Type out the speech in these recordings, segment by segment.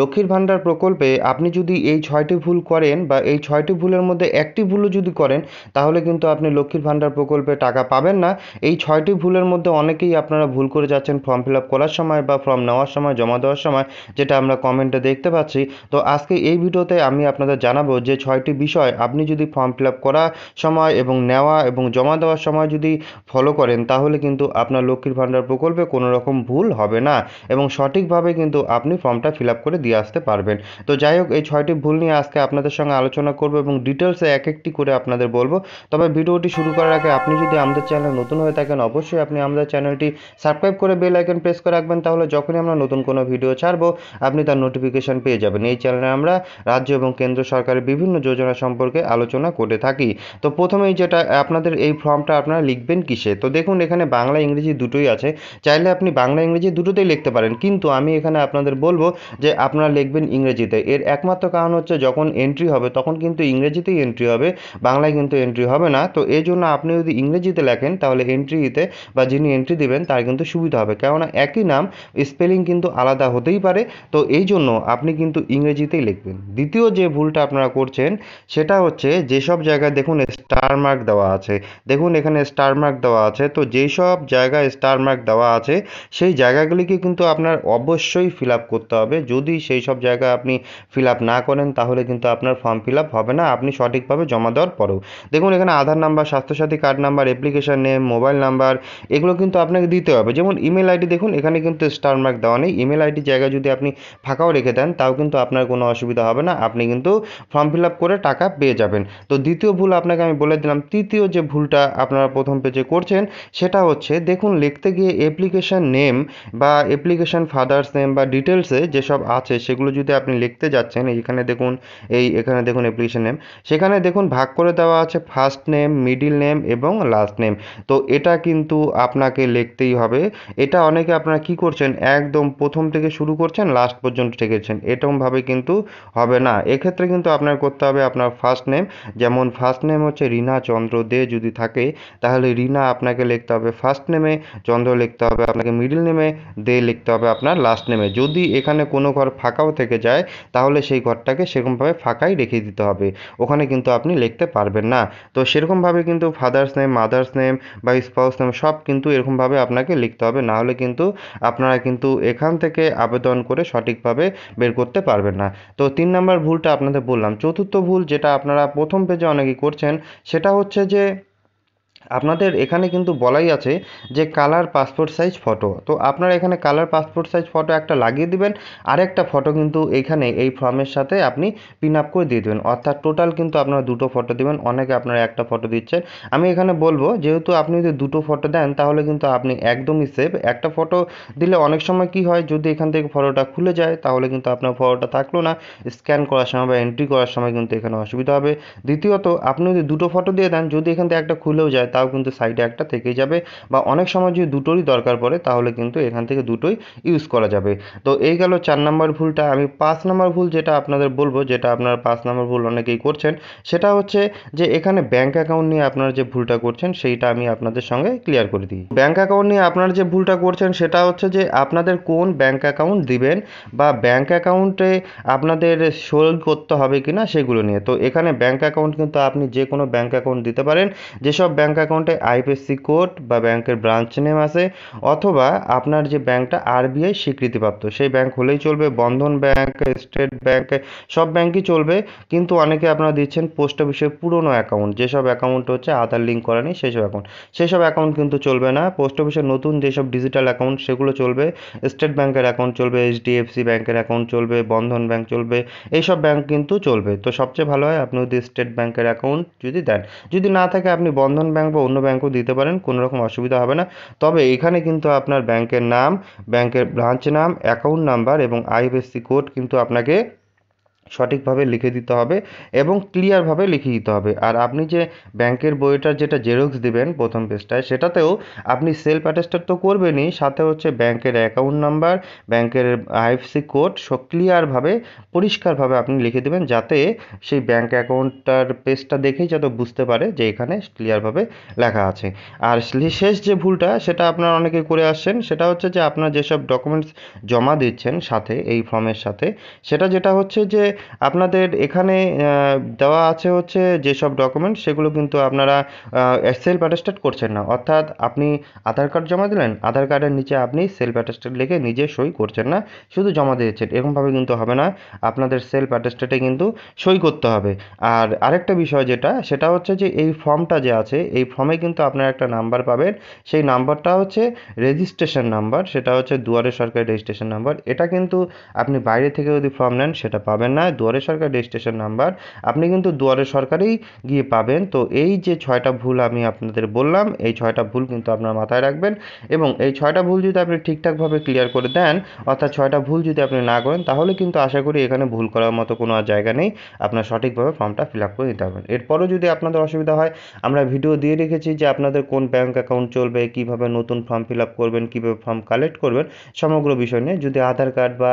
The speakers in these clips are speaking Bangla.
লক্ষ্মীর ভাণ্ডার প্রকল্পে আপনি যদি এই ছয়টি ভুল করেন বা এই ছয়টি ভুলের মধ্যে একটি ভুলও যদি করেন তাহলে কিন্তু আপনি লক্ষ্মীর ভাণ্ডার প্রকল্পে টাকা পাবেন না এই ছয়টি ভুলের মধ্যে অনেকেই আপনারা ভুল করে যাচ্ছেন ফর্ম ফিল আপ করার সময় বা ফর্ম নেওয়ার সময় জমা দেওয়ার সময় যেটা আমরা কমেন্টে দেখতে পাচ্ছি তো আজকে এই ভিডিওতে আমি আপনাদের জানাবো যে ছয়টি বিষয় আপনি যদি ফর্ম ফিল আপ করার সময় এবং নেওয়া এবং জমা দেওয়ার সময় যদি ফলো করেন তাহলে কিন্তু আপনার লক্ষ্মীর ভাণ্ডার প্রকল্পে কোনো রকম ভুল হবে না এবং সঠিকভাবে কিন্তু আপনি ফর্মটা ফিল আপ করে দিয়ে আসতে পারবেন তো যাই হোক এই ছয়টি ভুল নিয়ে আজকে আপনাদের সঙ্গে আলোচনা করব এবং ডিটেলসে এক একটি করে আপনাদের বলবো তবে ভিডিওটি শুরু করার আগে আপনি যদি আমাদের চ্যানেল নতুন হয়ে থাকেন অবশ্যই আপনি আমাদের চ্যানেলটি সাবস্ক্রাইব করে বেল আইকন প্রেস করে রাখবেন তাহলে যখনই আমরা নতুন কোনো ভিডিও ছাড়বো আপনি তার নোটিফিকেশান পেয়ে যাবেন এই চ্যানেলে আমরা রাজ্য এবং কেন্দ্র সরকারের বিভিন্ন যোজনা সম্পর্কে আলোচনা করে থাকি তো প্রথমেই যেটা আপনাদের এই ফর্মটা আপনারা লিখবেন কিসে তো দেখুন এখানে বাংলা ইংরেজি দুটোই আছে চাইলে আপনি বাংলা ইংরেজি দুটোতেই লিখতে পারেন কিন্তু আমি এখানে আপনাদের বলবো যে আপনারা লিখবেন ইংরেজিতে এর একমাত্র কারণ হচ্ছে যখন এন্ট্রি হবে তখন কিন্তু ইংরেজিতেই এন্ট্রি হবে বাংলায় কিন্তু এন্ট্রি হবে না তো এই জন্য আপনি যদি ইংরেজিতে লেখেন তাহলে এন্ট্রিতে বা যিনি এন্ট্রি দিবেন তার কিন্তু সুবিধা হবে কেননা একই নাম স্পেলিং কিন্তু আলাদা হতেই পারে তো এই জন্য আপনি কিন্তু ইংরেজিতেই লিখবেন দ্বিতীয় যে ভুলটা আপনারা করছেন সেটা হচ্ছে যেসব জায়গায় দেখুন স্টার মার্ক দেওয়া আছে দেখুন এখানে স্টার মার্ক দেওয়া আছে তো যেসব জায়গায় স্টার মার্ক দেওয়া আছে সেই জায়গাগুলিকে কিন্তু আপনার অবশ্যই ফিল আপ করতে হবে যদি সেই সব জায়গায় আপনি ফিল আপ না করেন তাহলে কিন্তু আপনার ফর্ম ফিল আপ হবে না আপনি সঠিকভাবে জমা দেওয়ার পরেও দেখুন এখানে Aadhaar number Swasthya Sathi card number application name mobile number এগুলো কিন্তু আপনাকে দিতে হবে যেমন ইমেল আইডি দেখুন এখানে কিন্তু স্টারমার্ক দেওয়া নেই ইমেল আইডি জায়গায় যদি আপনি ফাঁকাও রেখে দেন তাও কিন্তু আপনার কোনো অসুবিধা হবে না আপনি কিন্তু ফর্ম ফিল আপ করে টাকা পেয়ে যাবেন তো দ্বিতীয় ভুল আপনাকে আমি বলে দিলাম তৃতীয় যে ভুলটা আপনারা প্রথম পেজে করছেন সেটা হচ্ছে দেখুন লিখতে গিয়ে অ্যাপ্লিকেশান নেম বা অ্যাপ্লিকেশান ফাদার্স নেম বা ডিটেলসে যেসব আছে আছে সেগুলো যদি আপনি লিখতে যাচ্ছেন এইখানে দেখুন এই এখানে দেখুন অ্যাপ্লিকেশন নেম সেখানে দেখুন ভাগ করে দেওয়া আছে ফার্স্ট নেম মিডিল নেম এবং লাস্ট নেম তো এটা কিন্তু আপনাকে লিখতেই হবে এটা অনেকে আপনারা কি করছেন একদম প্রথম থেকে শুরু করছেন লাস্ট পর্যন্ত ঠেকেছেন এরকমভাবে কিন্তু হবে না এক্ষেত্রে কিন্তু আপনার করতে হবে আপনার ফার্স্ট নেম যেমন ফার্স্ট নেম হচ্ছে রিনা চন্দ্র দে যদি থাকে তাহলে রিনা আপনাকে লিখতে হবে ফার্স্ট নেমে চন্দ্র লিখতে হবে আপনাকে মিডিল নেমে দে লিখতে হবে আপনার লাস্ট নেমে যদি এখানে কোনো ঘর ফাঁকাও থেকে যায় তাহলে সেই ঘরটাকে সেরকমভাবে ফাঁকাই রেখে দিতে হবে ওখানে কিন্তু আপনি লিখতে পারবেন না তো সেরকমভাবে কিন্তু ফাদার্স নেম মাদার্স নেম বা স্পাউস নেম সব কিন্তু এরকমভাবে আপনাকে লিখতে হবে না হলে কিন্তু আপনারা কিন্তু এখান থেকে আবেদন করে সঠিকভাবে বের করতে পারবেন না তো তিন নম্বর ভুলটা আপনাদের বললাম চতুর্থ ভুল যেটা আপনারা প্রথম পেজে অনেকেই করছেন সেটা হচ্ছে যে আপনাদের এখানে কিন্তু বলাই আছে যে কালার পাসপোর্ট সাইজ ফটো তো আপনারা এখানে কালার পাসপোর্ট সাইজ ফটো একটা লাগিয়ে দিবেন আরেকটা ফটো কিন্তু এখানে এই ফর্মের সাথে আপনি পিন আপ করে দিয়ে দেবেন অর্থাৎ টোটাল কিন্তু আপনারা দুটো ফটো দেবেন অনেকে আপনারা একটা ফটো দিচ্ছেন আমি এখানে বলবো যেহেতু আপনি যদি দুটো ফটো দেন তাহলে কিন্তু আপনি একদমই সেফ একটা ফটো দিলে অনেক সময় কি হয় যদি এখান থেকে ফটোটা খুলে যায় তাহলে কিন্তু আপনার ফটোটা থাকলো না স্ক্যান করার সময় বা এন্ট্রি করার সময় কিন্তু এখানে অসুবিধা হবে দ্বিতীয়ত আপনি যদি দুটো ফটো দিয়ে দেন যদি এখান থেকে একটা খুলেও যায় তাও কিন্তু সাইডে একটা থেকে যাবে বা অনেক সময় যদি দুটোরই দরকার পড়ে তাহলে কিন্তু এখান থেকে দুটোই ইউজ করা যাবে তো এই গেল চার নাম্বার ভুলটা আমি পাঁচ নাম্বার ভুল যেটা আপনাদের বলবো যেটা আপনারা পাঁচ নাম্বার ভুল অনেকেই করছেন সেটা হচ্ছে যে এখানে ব্যাঙ্ক অ্যাকাউন্ট নিয়ে আপনারা যে ভুলটা করছেন সেইটা আমি আপনাদের সঙ্গে ক্লিয়ার করে দিই ব্যাঙ্ক অ্যাকাউন্ট নিয়ে আপনারা যে ভুলটা করছেন সেটা হচ্ছে যে আপনাদের কোন ব্যাঙ্ক অ্যাকাউন্ট দিবেন বা ব্যাঙ্ক অ্যাকাউন্টে আপনাদের সোল করতে হবে কিনা সেগুলো নিয়ে তো এখানে ব্যাঙ্ক অ্যাকাউন্ট কিন্তু আপনি যে কোনো ব্যাঙ্ক অ্যাকাউন্ট দিতে পারেন যেসব ব্যাঙ্ক অ্যাকাউন্টে আইএফএসসি কোড বা ব্যাংকের ব্রাঞ্চ নেম আছে অথবা আপনার যে ব্যাংকটা আরবিআই স্বীকৃতিপ্রাপ্ত সেই ব্যাংক হলেই চলবে বন্ধন ব্যাংক স্টেট ব্যাংক সব ব্যাংকই চলবে কিন্তু অনেকে আপনারা দিচ্ছেন পোস্ট অফিসের পুরনো অ্যাকাউন্ট যেসব অ্যাকাউন্ট হচ্ছে আধার লিঙ্ক করা সেসব অ্যাকাউন্ট সেসব অ্যাকাউন্ট কিন্তু চলবে না পোস্ট অফিসের নতুন যেসব ডিজিটাল অ্যাকাউন্ট সেগুলো চলবে স্টেট ব্যাংকের অ্যাকাউন্ট চলবে এইচডিএফসি ব্যাংকের অ্যাকাউন্ট চলবে বন্ধন ব্যাংক চলবে এইসব ব্যাংক কিন্তু চলবে তো সবচেয়ে ভালো হয় আপনি যদি স্টেট ব্যাংকের অ্যাকাউন্ট যদি দেন যদি না থাকে আপনি বন্ধন ব্যাংক ব্যাংক বা অন্য ব্যাংকও দিতে পারেন কোনো রকম অসুবিধা হবে না তবে এখানে কিন্তু আপনার ব্যাংকের নাম ব্যাংকের ব্রাঞ্চ নাম অ্যাকাউন্ট নাম্বার এবং আইএফএসসি কোড কিন্তু আপনাকে সঠিকভাবে লিখে দিতে হবে এবং ক্লিয়ারভাবে লিখে দিতে হবে আর আপনি যে ব্যাংকের বইটার যেটা জেরক্স দেবেন প্রথম পেজটায় সেটাতেও আপনি সেলফ অ্যাটেস্টার তো করবেনই সাথে হচ্ছে ব্যাংকের অ্যাকাউন্ট নাম্বার ব্যাংকের আইএফসি কোড সব ক্লিয়ারভাবে পরিষ্কারভাবে আপনি লিখে দেবেন যাতে সেই ব্যাংক অ্যাকাউন্টটার পেজটা দেখেই যাতে বুঝতে পারে যে এখানে ক্লিয়ারভাবে লেখা আছে আর শেষ যে ভুলটা সেটা আপনার অনেকে করে আসছেন সেটা হচ্ছে যে আপনার যেসব ডকুমেন্টস জমা দিচ্ছেন সাথে এই ফর্মের সাথে সেটা যেটা হচ্ছে যে আপনাদের এখানে দেওয়া আছে হচ্ছে যেসব ডকুমেন্ট সেগুলো কিন্তু আপনারা সেলফ অ্যাটেস্টেড করছেন না অর্থাৎ আপনি আধার কার্ড জমা দিলেন আধার কার্ডের নিচে আপনি সেলফ অ্যাটেস্টেড লিখে নিজে সই করছেন না শুধু জমা দিয়েছেন এরকমভাবে কিন্তু হবে না আপনাদের সেলফ অ্যাটেস্টেডে কিন্তু সই করতে হবে আর আরেকটা বিষয় যেটা সেটা হচ্ছে যে এই ফর্মটা যে আছে এই ফর্মে কিন্তু আপনারা একটা নাম্বার পাবেন সেই নাম্বারটা হচ্ছে রেজিস্ট্রেশন নাম্বার সেটা হচ্ছে দুয়ারে সরকারি রেজিস্ট্রেশন নাম্বার এটা কিন্তু আপনি বাইরে থেকে যদি ফর্ম নেন সেটা পাবেন না নয় হ্যাঁ, দুয়ারে সরকার রেজিস্ট্রেশন নাম্বার আপনি কিন্তু দুয়ারে সরকারেই গিয়ে পাবেন তো এই যে ছয়টা ভুল আমি আপনাদের বললাম এই ছয়টা ভুল কিন্তু আপনার মাথায় রাখবেন এবং এই ছয়টা ভুল যদি আপনি ঠিকঠাকভাবে ক্লিয়ার করে দেন অর্থাৎ ছয়টা ভুল যদি আপনি না করেন তাহলে কিন্তু আশা করি এখানে ভুল করার মতো কোনো আর জায়গা নেই আপনার সঠিকভাবে ফর্মটা ফিল আপ করে নিতে পারবেন এরপরও যদি আপনাদের অসুবিধা হয় আমরা ভিডিও দিয়ে রেখেছি যে আপনাদের কোন ব্যাঙ্ক অ্যাকাউন্ট চলবে কীভাবে নতুন ফর্ম ফিল আপ করবেন কীভাবে ফর্ম কালেক্ট করবেন সমগ্র বিষয় নিয়ে যদি আধার কার্ড বা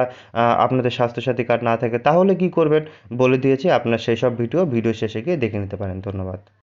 আপনাদের স্বাস্থ্যসাথী কার্ড না থাকে তাহলে কি কী করবেন বলে দিয়েছি আপনার সেই সব ভিডিও ভিডিও শেষে গিয়ে দেখে নিতে পারেন ধন্যবাদ